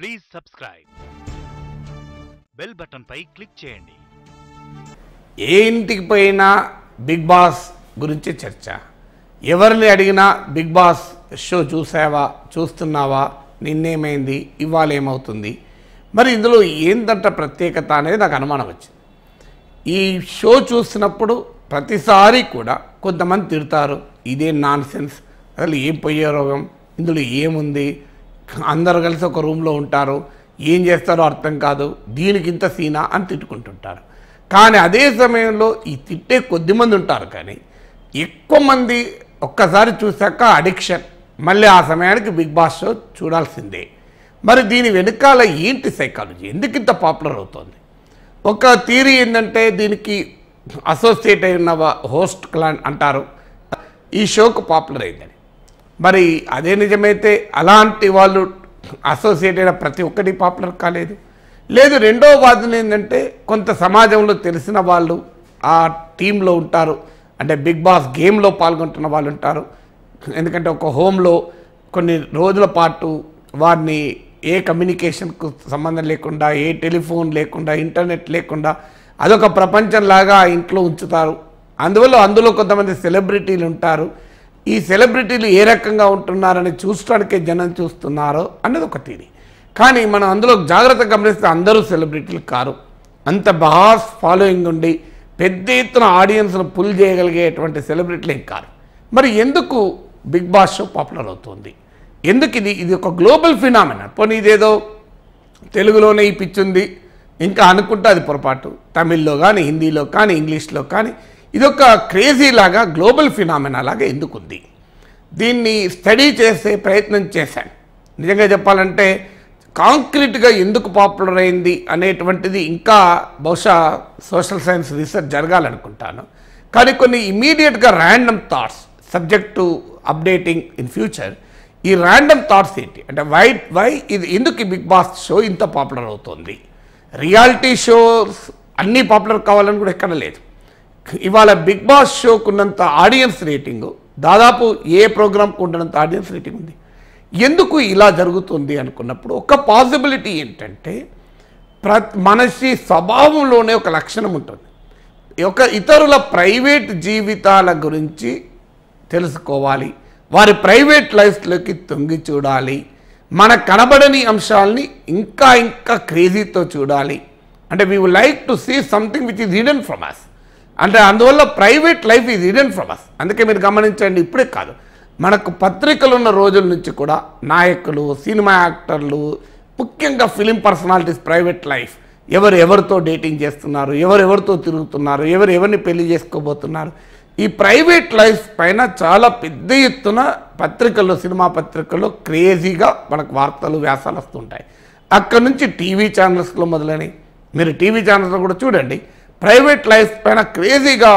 please subscribe bell పై click చేయండి ఏ ఇంటికి పోయినా బిగ్ బాస్ గురించి చర్చ ఎవరిని అడిగినా బిగ్ బాస్ షో చూసావా చూస్తున్నావా నిన్నేమైంది ఇవాళ ఏమవుతుంది మరి ఇందులో ఏంటంట ప్రత్యేకత అనేది నాకు అనుమానం వచ్చింది ఈ షో చూసినప్పుడు ప్రతిసారి కూడా కొంతమంది తిడతారు ఇదే నాన్ సెన్స్ అసలు ఏం పోయే రోగం ఇందులో ఏముంది అందరు కలిసి ఒక రూమ్లో ఉంటారు ఏం చేస్తారో అర్థం కాదు దీనికి ఇంత సీనా అని తిట్టుకుంటుంటారు కానీ అదే సమయంలో ఈ తిట్టే కొద్ది మంది ఉంటారు కానీ ఎక్కువ మంది ఒక్కసారి చూశాక అడిక్షన్ మళ్ళీ ఆ సమయానికి బిగ్ బాస్ షో చూడాల్సిందే మరి దీని వెనకాల ఏంటి సైకాలజీ ఎందుకు ఇంత పాపులర్ అవుతుంది ఒక థీరీ ఏంటంటే దీనికి అసోసియేట్ అయిన హోస్ట్ క్లాన్ అంటారు ఈ షోకు పాపులర్ అయిందని మరి అదే నిజమైతే అలాంటి వాళ్ళు అసోసియేట్ అయిన ప్రతి ఒక్కటి పాపులర్ కాలేదు లేదు రెండో వాదన ఏంటంటే కొంత సమాజంలో తెలిసిన వాళ్ళు ఆ టీంలో ఉంటారు అంటే బిగ్ బాస్ గేమ్లో పాల్గొంటున్న వాళ్ళు ఉంటారు ఎందుకంటే ఒక హోమ్లో కొన్ని రోజుల పాటు వారిని ఏ కమ్యూనికేషన్కు సంబంధం లేకుండా ఏ టెలిఫోన్ లేకుండా ఇంటర్నెట్ లేకుండా అదొక ప్రపంచంలాగా ఇంట్లో ఉంచుతారు అందువల్ల అందులో కొంతమంది సెలబ్రిటీలు ఉంటారు ఈ సెలబ్రిటీలు ఏ రకంగా ఉంటున్నారని చూసడానికే జనం చూస్తున్నారో అన్నది ఒకటి కానీ మనం అందులో జాగ్రత్త గమనిస్తే అందరూ సెలబ్రిటీలు కారు అంత బాస్ ఫాలోయింగ్ ఉండి పెద్ద ఎత్తున ఆడియన్స్ను పుల్ చేయగలిగేటువంటి సెలబ్రిటీలు ఏం కారు మరి ఎందుకు బిగ్ బాస్ షో పాపులర్ అవుతుంది ఎందుకు ఇది ఇది ఒక గ్లోబల్ ఫినామిన పోనీ ఇదేదో తెలుగులోనే ఈ పిచ్చుంది ఇంకా అనుకుంటే అది పొరపాటు తమిళ్లో కానీ హిందీలో కానీ ఇంగ్లీష్లో కానీ ఇదొక క్రేజీలాగా గ్లోబల్ ఫినామినా లాగా ఎందుకుంది దీన్ని స్టడీ చేసే ప్రయత్నం చేశాను నిజంగా చెప్పాలంటే కాంక్రీట్గా ఎందుకు పాపులర్ అయింది అనేటువంటిది ఇంకా బహుశా సోషల్ సైన్స్ రీసెర్చ్ జరగాలనుకుంటాను కానీ కొన్ని ఇమీడియట్గా random thoughts subject to updating in future ఈ ర్యాండమ్ థాట్స్ ఏంటి అంటే వై వై ఇది ఎందుకు బిగ్ బాస్ షో ఇంత పాపులర్ అవుతుంది రియాలిటీ షోస్ అన్నీ పాపులర్ కావాలని కూడా ఎక్కడ లేదు ఇవాళ బిగ్ బాస్ షోకు ఉన్నంత ఆడియన్స్ రేటింగ్ దాదాపు ఏ ప్రోగ్రామ్కు ఉండనంత ఆడియన్స్ రేటింగ్ ఉంది ఎందుకు ఇలా జరుగుతుంది అనుకున్నప్పుడు ఒక పాసిబిలిటీ ఏంటంటే ప్ర మనిషి స్వభావంలోనే ఒక లక్షణం ఉంటుంది ఒక ఇతరుల ప్రైవేట్ జీవితాల గురించి తెలుసుకోవాలి వారి ప్రైవేట్ లైఫ్లోకి తొంగి చూడాలి మన కనబడని అంశాలని ఇంకా ఇంకా క్రేజీతో చూడాలి అంటే we would like to see something which is hidden from us అంటే అందువల్ల private life is hidden from us అందుకే మీరు గమనించండి ఇప్పుడే కాదు మనకు పత్రికలు ఉన్న రోజుల నుంచి కూడా నాయకులు సినిమా యాక్టర్లు ముఖ్యంగా ఫిలిం పర్సనాలిటీస్ ప్రైవేట్ లైఫ్ ఎవరు ఎవరితో డేటింగ్ చేస్తున్నారు ఎవరు ఎవరితో తిరుగుతున్నారు ఎవరు ఎవరిని పెళ్లి చేసుకోబోతున్నారు ఈ ప్రైవేట్ లైఫ్ పైన చాలా పెద్ద ఎత్తున పత్రికల్లో సినిమా పత్రికల్లో క్రేజీగా మనకు వార్తలు వ్యాసాలు వస్తుంటాయి అక్కడ నుంచి టీవీ ఛానల్స్లో మొదలని మీరు టీవీ ఛానల్స్లో కూడా చూడండి ప్రైవేట్ లైఫ్ పైన క్రేజీగా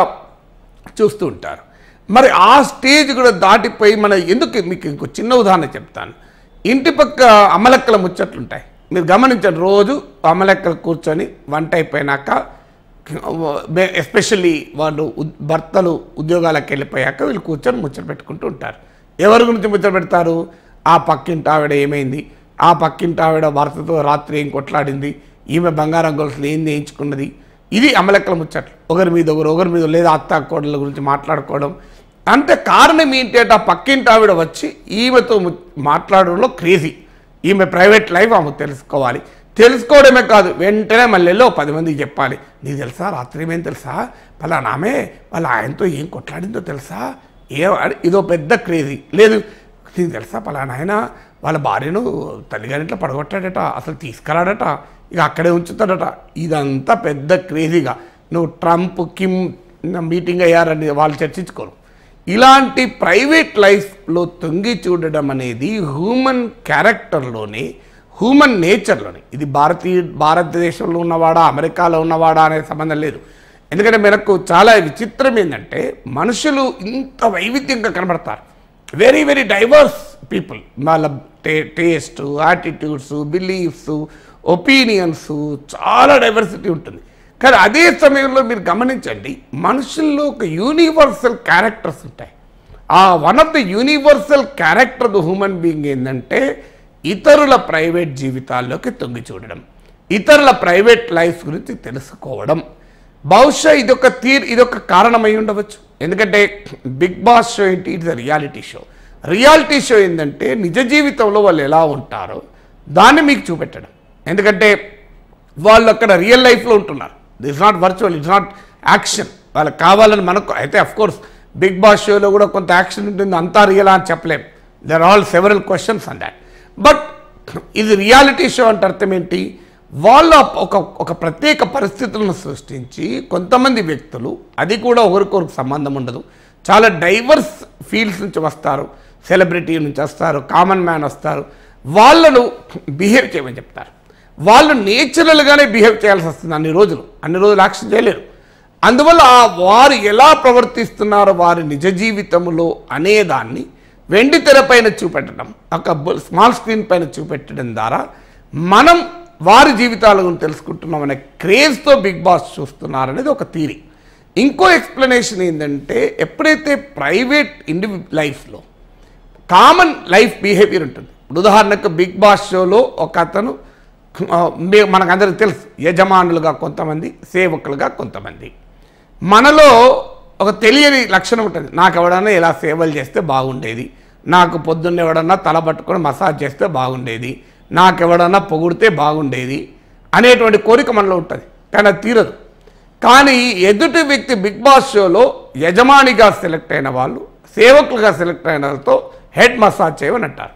చూస్తూ ఉంటారు మరి ఆ స్టేజ్ కూడా దాటిపోయి మనం ఎందుకు మీకు ఇంకో చిన్న ఉదాహరణ చెప్తాను ఇంటి పక్క అమలెక్కల ముచ్చట్లుంటాయి మీరు గమనించండి రోజు అమలెక్కలు కూర్చొని వంట అయిపోయినాక ఎస్పెషల్లీ వాళ్ళు భర్తలు ఉద్యోగాలకు వెళ్ళిపోయాక వీళ్ళు కూర్చొని ముచ్చట పెట్టుకుంటూ ఉంటారు ఎవరి గురించి ముచ్చట పెడతారు ఆ పక్కింటి ఆవిడ ఏమైంది ఆ పక్కింటి ఆవిడ భర్తతో రాత్రి ఏం కొట్లాడింది ఈమె బంగారం గొలుసులు ఏం చేయించుకున్నది ఇది అమలెక్కల ముచ్చట్లు ఒకరి మీద ఒకరు ఒకరి మీద లేదా అత్త కోడల గురించి మాట్లాడుకోవడం అంటే కారణం ఏంటంటే ఆ పక్కింటి ఆవిడ వచ్చి ఈమెతో మాట్లాడడంలో క్రేజీ ఈమె ప్రైవేట్ లైఫ్ ఆమె తెలుసుకోవాలి తెలుసుకోవడమే కాదు వెంటనే మళ్ళీ పది మందికి చెప్పాలి నీకు తెలుసా రాత్రి ఏమేం తెలుసా పలానామే వాళ్ళ ఆయనతో ఏం కొట్లాడిందో తెలుసా ఏ ఇదో పెద్ద క్రేజీ లేదు నీకు తెలుసా పలానా ఆయన వాళ్ళ భార్యను తల్లిగారింట్లో పడగొట్టాడట అసలు తీసుకురాడట ఇక అక్కడే ఉంచుతాడట ఇదంతా పెద్ద క్రేజీగా నువ్వు ట్రంప్ కిమ్ మీటింగ్ అయ్యారని వాళ్ళు చర్చించుకోరు ఇలాంటి ప్రైవేట్ లైఫ్లో తొంగి చూడడం అనేది హ్యూమన్ క్యారెక్టర్లోనే హ్యూమన్ నేచర్లోనే ఇది భారతీయ భారతదేశంలో ఉన్నవాడా అమెరికాలో ఉన్నవాడా అనే సంబంధం లేదు ఎందుకంటే మనకు చాలా విచిత్రం ఏంటంటే మనుషులు ఇంత వైవిధ్యంగా కనబడతారు వెరీ వెరీ డైవర్స్ పీపుల్ వాళ్ళ టే టేస్ట్ యాటిట్యూడ్స్ బిలీఫ్స్ ఒపీనియన్స్ చాలా డైవర్సిటీ ఉంటుంది కానీ అదే సమయంలో మీరు గమనించండి మనుషుల్లో ఒక యూనివర్సల్ క్యారెక్టర్స్ ఉంటాయి ఆ one of the universal character of the human being ఏంటంటే ఇతరుల ప్రైవేట్ జీవితాల్లోకి తొంగి చూడడం ఇతరుల ప్రైవేట్ లైఫ్ గురించి తెలుసుకోవడం బహుశా ఇదొక తీర్ ఇదొక కారణమై ఉండవచ్చు ఎందుకంటే బిగ్ బాస్ షో ఏంటి it the reality show reality show ఏంటంటే నిజ జీవితంలో వాళ్ళు ఎలా ఉంటారో దాన్ని మీకు చూపెట్టడం ఎందుకంటే వాళ్ళు అక్కడ రియల్ లైఫ్లో ఉంటున్నారు it's not virtual it's not action వాళ్ళకి కావాలని మనకు అయితే అఫ్కోర్స్ బిగ్ బాస్ షోలో కూడా కొంత యాక్షన్ ఉంటుంది అంతా రియల్ అని చెప్పలేం there are several questions and that but ఇది రియాలిటీ షో అంటే అర్థం ఏంటి వాళ్ళ ఒక ఒక ప్రత్యేక పరిస్థితులను సృష్టించి కొంతమంది వ్యక్తులు అది కూడా ఒకరికొరకు సంబంధం ఉండదు చాలా డైవర్స్ ఫీల్డ్స్ నుంచి వస్తారు సెలబ్రిటీ నుంచి వస్తారు కామన్ మ్యాన్ వస్తారు వాళ్ళను బిహేవ్ చేయమని చెప్తారు వాళ్ళు నేచురల్గానే బిహేవ్ చేయాల్సి వస్తుంది అన్ని రోజులు అన్ని రోజులు యాక్షన్ చేయలేరు అందువల్ల వారు ఎలా ప్రవర్తిస్తున్నారో వారి నిజ జీవితంలో అనేదాన్ని వెండి తెర పైన చూపెట్టడం ఒక స్మాల్ స్క్రీన్ పైన చూపెట్టడం ద్వారా మనం వారి జీవితాల గురించి తెలుసుకుంటున్నాం అనే క్రేజ్తో బిగ్ బాస్ చూస్తున్నారనేది ఒక థీరీ ఇంకో ఎక్స్ప్లెనేషన్ ఏంటంటే ఎప్పుడైతే ప్రైవేట్ ఇండివి లైఫ్లో కామన్ లైఫ్ బిహేవియర్ ఉంటుంది ఉదాహరణకు బిగ్ బాస్ షోలో ఒక అతను మనకందరికి తెలుసు యజమానులుగా కొంతమంది సేవకులుగా కొంతమంది మనలో ఒక తెలియని లక్షణం ఉంటుంది నాకు ఎవడన్నా ఇలా సేవలు చేస్తే బాగుండేది నాకు పొద్దున్న ఎవడన్నా తల పట్టుకొని మసాజ్ చేస్తే బాగుండేది నాకు ఎవడన్నా పొగిడితే బాగుండేది అనేటువంటి కోరిక మనలో ఉంటుంది కానీ అది తీరదు కానీ ఎదుటి వ్యక్తి బిగ్ బాస్ షోలో యజమానిగా సెలెక్ట్ అయిన వాళ్ళు సేవకులుగా సెలెక్ట్ అయిన వాళ్ళతో హెడ్ మసాజ్ చేయమని అంటారు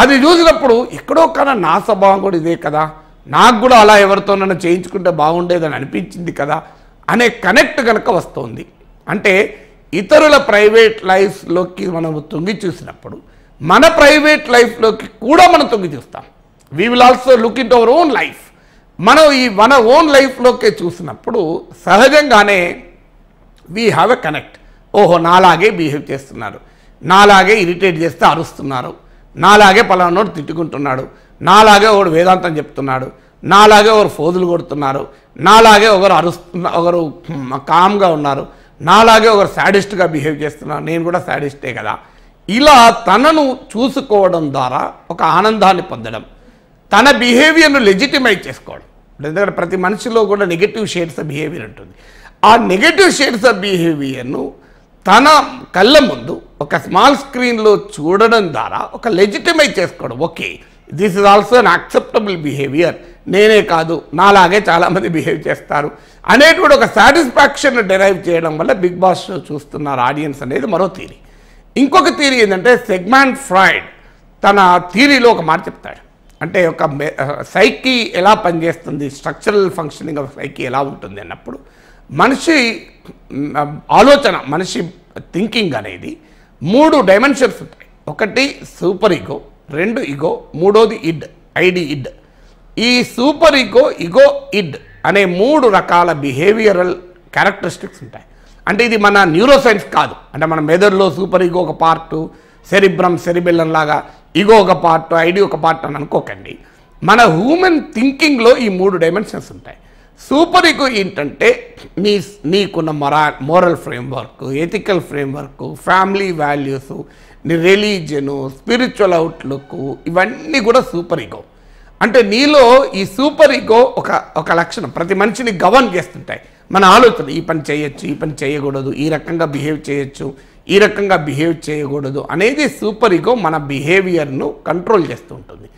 అది చూసినప్పుడు ఎక్కడో కన్నా నా స్వభావం కూడా ఇదే కదా నాకు కూడా అలా ఎవరితోనైనా చేయించుకుంటే బాగుండేదని అనిపించింది కదా అనే కనెక్ట్ కనుక వస్తుంది అంటే ఇతరుల ప్రైవేట్ లైఫ్లోకి మనం తొంగి చూసినప్పుడు మన ప్రైవేట్ లైఫ్లోకి కూడా మనం తొంగి చూస్తాం we will also look in our own life మనం ఈ మన ఓన్ లైఫ్లోకే చూసినప్పుడు సహజంగానే వీ హ్యావ్ ఎ కనెక్ట్ ఓహో నాలాగే బిహేవ్ చేస్తున్నారు నాలాగే ఇరిటేట్ చేస్తే అరుస్తున్నారు నాలాగే పలానోడు తిట్టుకుంటున్నాడు నాలాగే ఒకడు వేదాంతం చెప్తున్నాడు నాలాగే ఒకరు ఫోజులు కొడుతున్నారు నాలాగే ఒకరు అరుస్తున్న ఒకరు కామ్గా ఉన్నారు నాలాగే ఒకరు శాడిస్ట్గా బిహేవ్ చేస్తున్నారు నేను కూడా శాడిస్టే కదా ఇలా తనను చూసుకోవడం ద్వారా ఒక ఆనందాన్ని పొందడం తన బిహేవియర్ను లెజిటిమైజ్ చేసుకోవడం ఎందుకంటే ప్రతి మనిషిలో కూడా నెగిటివ్ షేడ్స్ ఆఫ్ బిహేవియర్ ఉంటుంది ఆ నెగిటివ్ షేడ్స్ ఆఫ్ బిహేవియర్ను తన కళ్ళ ముందు ఒక స్మాల్ స్క్రీన్లో చూడడం ద్వారా ఒక లెజిటిమైజ్ చేసుకోవడం okay this is also unacceptable behaviour నేనే కాదు నాలాగే చాలామంది బిహేవ్ చేస్తారు అనేటువంటి ఒక సాటిస్ఫాక్షన్ డెరైవ్ చేయడం వల్ల బిగ్ బాస్ షో చూస్తున్నారు ఆడియన్స్ అనేది మరో థీరీ ఇంకొక థీరీ ఏంటంటే సెగ్మెంట్ ఫ్రాయిడ్ తన థీరీలో ఒక మాట చెప్తాడు అంటే ఒక సైకి ఎలా పనిచేస్తుంది స్ట్రక్చరల్ ఫంక్షనింగ్ ఆఫ్ సైకి ఎలా ఉంటుంది అన్నప్పుడు మనిషి ఆలోచన మనిషి థింకింగ్ అనేది మూడు డైమెన్షన్స్ ఉంటాయి ఒకటి సూపర్ ఈగో రెండు ఇగో మూడోది ఇడ్ ఐడి ఇడ్ ఈ సూపర్ ఈగో ఇగో ఇడ్ అనే మూడు రకాల బిహేవియరల్ క్యారెక్టరిస్టిక్స్ ఉంటాయి అంటే ఇది మన న్యూరోసైన్స్ కాదు అంటే మన మెదడులో సూపర్ ఈగో ఒక పార్టు సెరిబ్రమ్ సెరిబెల్లం లాగా ఇగో ఒక పార్ట్ ఐడి ఒక పార్ట్ అని అనుకోకండి మన హ్యూమన్ థింకింగ్లో ఈ మూడు డైమెన్షన్స్ ఉంటాయి సూపర్ ఈగో ఏంటంటే మీ నీకున్న మొరా moral framework ethical framework family values నీ రిలీజను స్పిరిచువల్ అవుట్లుక్ ఇవన్నీ కూడా సూపర్ ఈగో అంటే నీలో ఈ సూపర్ ఈగో ఒక ఒక లక్షణం ప్రతి మనిషిని గవర్న్ చేస్తుంటాయి మన ఆలోచన ఈ పని చేయొచ్చు ఈ పని చేయకూడదు ఈ రకంగా బిహేవ్ చేయొచ్చు ఈ రకంగా బిహేవ్ చేయకూడదు అనేది సూపర్ ఈగో మన బిహేవియర్ను కంట్రోల్ చేస్తూ ఉంటుంది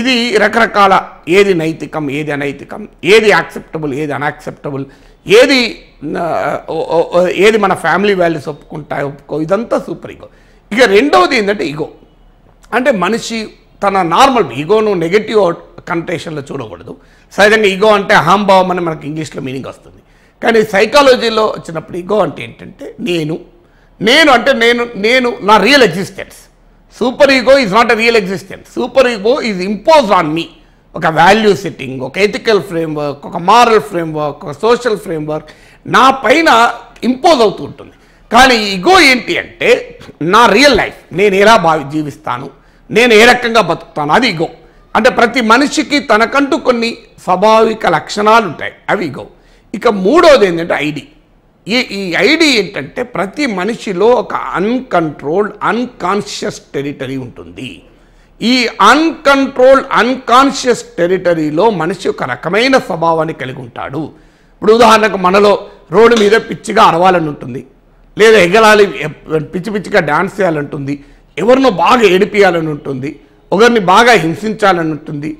ఇది రకరకాల ఏది నైతికం ఏది అనైతికం ఏది యాక్సెప్టబుల్ ఏది అన్యాక్సెప్టబుల్ ఏది ఏది మన ఫ్యామిలీ వాల్యూస్ ఒప్పుకుంటాయి ఒప్పుకో ఇదంతా సూపర్ ఈగో ఇక రెండవది ఏంటంటే ఈగో అంటే మనిషి తన నార్మల్ ఈగోను నెగటివ్ కంటేషన్లో చూడకూడదు సహజంగా ఈగో అంటే అహంభావం అని మనకి ఇంగ్లీష్లో మీనింగ్ వస్తుంది కానీ సైకాలజీలో వచ్చినప్పుడు ఈగో అంటే ఏంటంటే నేను నేను అంటే నేను నేను నా real existence super ego is not a real existence super ego is impose on me ఒక వాల్యూ సెట్టింగ్ ఒక ఎథికల్ ఫ్రేమ్వర్క్ ఒక మారల్ ఫ్రేమ్వర్క్ ఒక సోషల్ ఫ్రేమ్వర్క్ నా పైన ఇంపోజ్ అవుతూ ఉంటుంది కానీ ఈగో ఏంటి అంటే నా రియల్ లైఫ్ నేను ఎలా భావి జీవిస్తాను నేను ఏ రకంగా బతుకుతాను అది ఈగో అంటే ప్రతి మనిషికి తనకంటూ కొన్ని స్వాభావిక లక్షణాలు ఉంటాయి అవి ఈగో ఇక మూడోది ఏంటంటే ఐడి ఈ ఈ ఐడి ఏంటంటే ప్రతి మనిషిలో ఒక అన్కంట్రోల్డ్ అన్కాన్షియస్ టెరిటరీ ఉంటుంది ఈ అన్కంట్రోల్డ్ అన్కాన్షియస్ టెరిటరీలో మనిషి ఒక రకమైన స్వభావాన్ని కలిగి ఉంటాడు ఇప్పుడు ఉదాహరణకు మనలో రోడ్డు మీద పిచ్చిగా అరవాలని ఉంటుంది లేదా ఎగరాలి పిచ్చి పిచ్చిగా డ్యాన్స్ చేయాలంటుంది ఎవరినో బాగా ఏడిపియాలని ఉంటుంది ఒకరిని బాగా హింసించాలని ఉంటుంది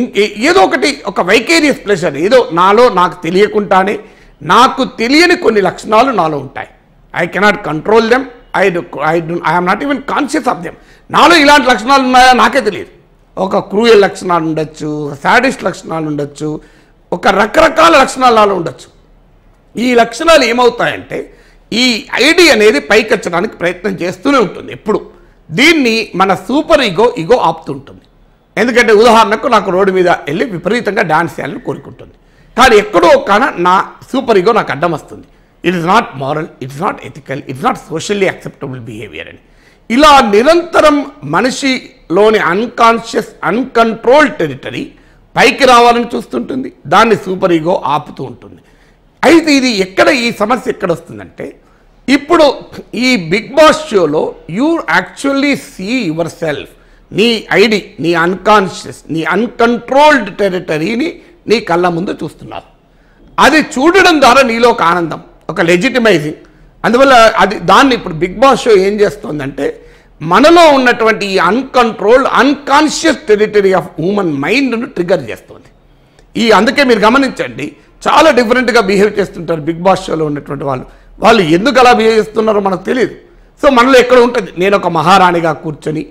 ఇంకే ఏదో ఒకటి ఒక వైకేరియస్ ప్లెషర్ ఏదో నాలో నాకు తెలియకుండానే నాకు తెలియని కొన్ని లక్షణాలు నాలో ఉంటాయి I cannot control them I I I'm not even conscious of them నాలో ఇలాంటి లక్షణాలు ఉన్నాయా నాకే తెలియదు ఒక క్రూయల్ లక్షణాలు ఉండొచ్చు సాడిస్ట్ లక్షణాలు ఉండొచ్చు ఒక రకరకాల లక్షణాలు నాలో ఉండొచ్చు ఈ లక్షణాలు ఏమవుతాయంటే ఈ ఐడి అనేది పైకెచ్చడానికి ప్రయత్నం చేస్తూనే ఉంటుంది ఎప్పుడు దీన్ని మన సూపర్ ఈగో ఈగో ఆపుతుంటుంది ఎందుకంటే ఉదాహరణకు నాకు రోడ్డు మీద వెళ్ళి విపరీతంగా డాన్స్ చేయాలని కోరుకుంటుంది కానీ ఎక్కడో కాన నా సూపర్ ఈగో నాకు అడ్డం వస్తుంది it is not moral it's not ethical it's not socially acceptable behaviour అని ఇలా నిరంతరం మనిషిలోని అన్కాన్షియస్ అన్కంట్రోల్ టెరిటరీ పైకి రావాలని చూస్తుంటుంది దాన్ని సూపర్ ఈగో ఆపుతూ ఉంటుంది అయితే ఇది ఎక్కడ ఈ సమస్య ఎక్కడ వస్తుందంటే ఇప్పుడు ఈ బిగ్ బాస్ షోలో you actually see yourself నీ ఐడి నీ అన్కాన్షియస్ నీ అన్కంట్రోల్డ్ టెరిటరీని నీ కళ్ళ ముందు చూస్తున్నారు అది చూడడం ద్వారా నీలో ఒక ఆనందం ఒక లెజిటిమైజింగ్ అందువల్ల అది దాన్ని ఇప్పుడు బిగ్ బాస్ షో ఏం చేస్తుందంటే మనలో ఉన్నటువంటి ఈ uncontrolled unconscious territory of human మైండ్ను ట్రిగర్ చేస్తుంది ఈ అందుకే మీరు గమనించండి చాలా డిఫరెంట్గా బిహేవ్ చేస్తుంటారు బిగ్ బాస్ షోలో ఉన్నటువంటి వాళ్ళు వాళ్ళు ఎందుకు అలా బిహేవ్ చేస్తున్నారో మనకు తెలియదు సో మనలో ఎక్కడ ఉంటుంది నేను ఒక మహారాణిగా కూర్చొని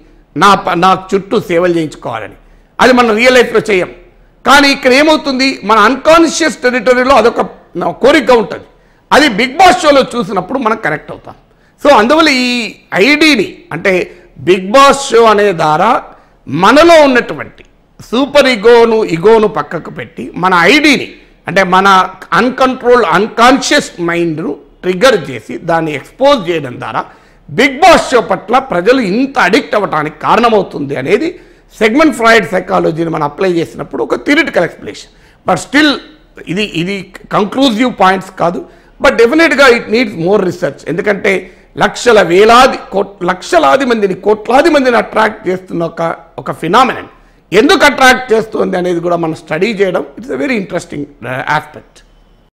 నా నా చుట్టూ సేవలు చేయించుకోవాలని అది మనం రియల్ లైఫ్లో చేయం కానీ ఇక్కడ ఏమవుతుంది మన అన్కాన్షియస్ టెరిటరీలో అదొక కోరిక ఉంటుంది అది బిగ్ బాస్ షోలో చూసినప్పుడు మనం కనెక్ట్ అవుతాం సో అందువల్ల ఈ ఐడిని అంటే బిగ్ బాస్ షో అనే ద్వారా మనలో ఉన్నటువంటి సూపర్ ఇగోను ఇగోను పక్కకు పెట్టి మన ఐడిని అంటే మన అన్కంట్రోల్ అన్కాన్షియస్ మైండ్ను ట్రిగ్గర్ చేసి దాన్ని ఎక్స్పోజ్ చేయడం ద్వారా బిగ్ బాస్ షో పట్ల ప్రజలు ఇంత అడిక్ట్ అవ్వటానికి కారణమవుతుంది అనేది సెగ్మెంట్ ఫ్రాయిడ్ సైకాలజీని మనం అప్లై చేసినప్పుడు ఒక థిరిటికల్ ఎక్స్ప్లెనేషన్ బట్ స్టిల్ ఇది ఇది కంక్లూజివ్ పాయింట్స్ కాదు బట్ డెఫినెట్గా ఇట్ నీడ్స్ మోర్ రీసెర్చ్ ఎందుకంటే లక్షల వేలాది లక్షలాది మందిని కోట్లాది మందిని అట్రాక్ట్ చేస్తున్న ఒక ఒక ఫినామినన్ ఎందుకు అట్రాక్ట్ చేస్తుంది అనేది కూడా మనం స్టడీ చేయడం it's a very interesting aspect